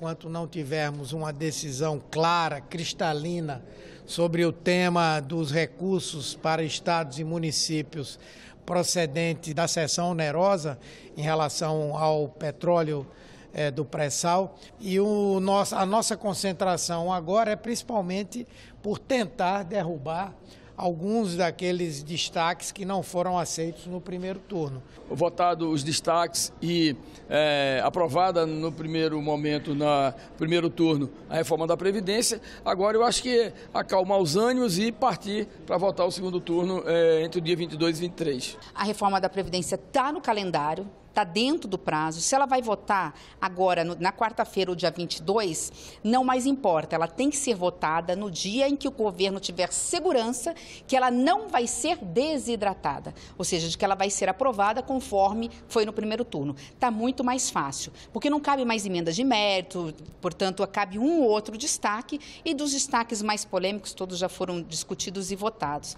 enquanto não tivermos uma decisão clara, cristalina, sobre o tema dos recursos para estados e municípios procedente da seção onerosa em relação ao petróleo é, do pré-sal. E o nosso, a nossa concentração agora é principalmente por tentar derrubar alguns daqueles destaques que não foram aceitos no primeiro turno. Votado os destaques e é, aprovada no primeiro momento, no primeiro turno, a reforma da Previdência, agora eu acho que é acalmar os ânimos e partir para votar o segundo turno é, entre o dia 22 e 23. A reforma da Previdência está no calendário, está dentro do prazo. Se ela vai votar agora, na quarta-feira, ou dia 22, não mais importa. Ela tem que ser votada no dia em que o governo tiver segurança que ela não vai ser desidratada, ou seja, de que ela vai ser aprovada conforme foi no primeiro turno. Está muito mais fácil, porque não cabe mais emendas de mérito, portanto, cabe um ou outro destaque e dos destaques mais polêmicos, todos já foram discutidos e votados.